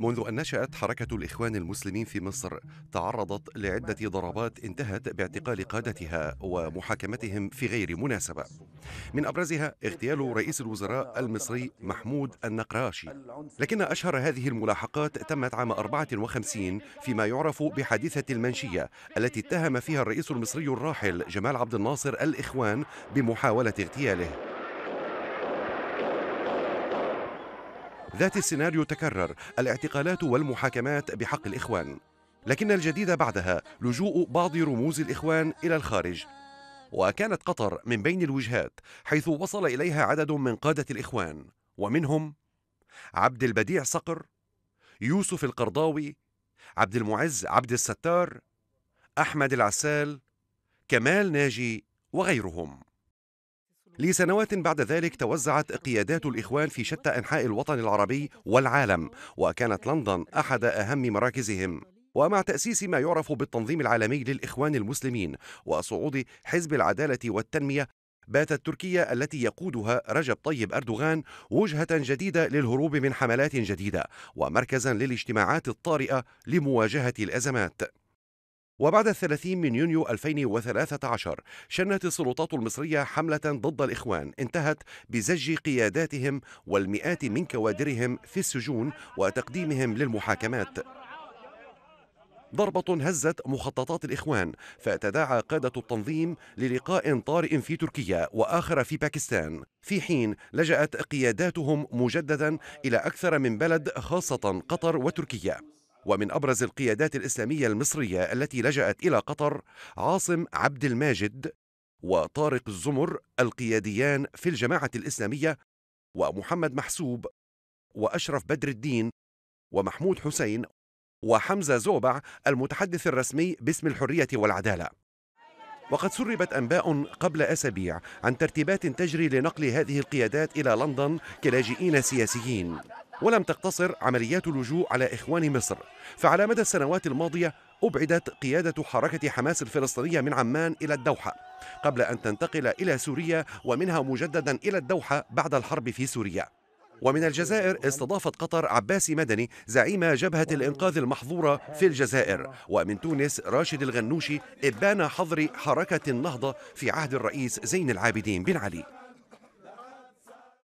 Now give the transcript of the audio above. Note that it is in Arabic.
منذ أن نشأت حركة الإخوان المسلمين في مصر تعرضت لعدة ضربات انتهت باعتقال قادتها ومحاكمتهم في غير مناسبة من أبرزها اغتيال رئيس الوزراء المصري محمود النقراشي لكن أشهر هذه الملاحقات تمت عام 54 فيما يعرف بحادثة المنشية التي اتهم فيها الرئيس المصري الراحل جمال عبد الناصر الإخوان بمحاولة اغتياله ذات السيناريو تكرر الاعتقالات والمحاكمات بحق الإخوان لكن الجديد بعدها لجوء بعض رموز الإخوان إلى الخارج وكانت قطر من بين الوجهات حيث وصل إليها عدد من قادة الإخوان ومنهم عبد البديع صقر يوسف القرضاوي عبد المعز عبد الستار أحمد العسال كمال ناجي وغيرهم لسنوات بعد ذلك توزعت قيادات الإخوان في شتى أنحاء الوطن العربي والعالم وكانت لندن أحد أهم مراكزهم ومع تأسيس ما يعرف بالتنظيم العالمي للإخوان المسلمين وصعود حزب العدالة والتنمية باتت تركيا التي يقودها رجب طيب أردوغان وجهة جديدة للهروب من حملات جديدة ومركزا للاجتماعات الطارئة لمواجهة الأزمات وبعد الثلاثين من يونيو 2013 شنت السلطات المصرية حملة ضد الإخوان انتهت بزج قياداتهم والمئات من كوادرهم في السجون وتقديمهم للمحاكمات ضربة هزت مخططات الإخوان فتداعى قادة التنظيم للقاء طارئ في تركيا وآخر في باكستان في حين لجأت قياداتهم مجددا إلى أكثر من بلد خاصة قطر وتركيا ومن أبرز القيادات الإسلامية المصرية التي لجأت إلى قطر عاصم عبد الماجد وطارق الزمر القياديان في الجماعة الإسلامية ومحمد محسوب وأشرف بدر الدين ومحمود حسين وحمزة زوبع المتحدث الرسمي باسم الحرية والعدالة وقد سربت أنباء قبل أسابيع عن ترتيبات تجري لنقل هذه القيادات إلى لندن كلاجئين سياسيين ولم تقتصر عمليات اللجوء على إخوان مصر فعلى مدى السنوات الماضية أبعدت قيادة حركة حماس الفلسطينية من عمان إلى الدوحة قبل أن تنتقل إلى سوريا ومنها مجددا إلى الدوحة بعد الحرب في سوريا ومن الجزائر استضافت قطر عباسي مدني زعيم جبهة الإنقاذ المحظورة في الجزائر ومن تونس راشد الغنوشي إبان حظر حركة النهضة في عهد الرئيس زين العابدين بن علي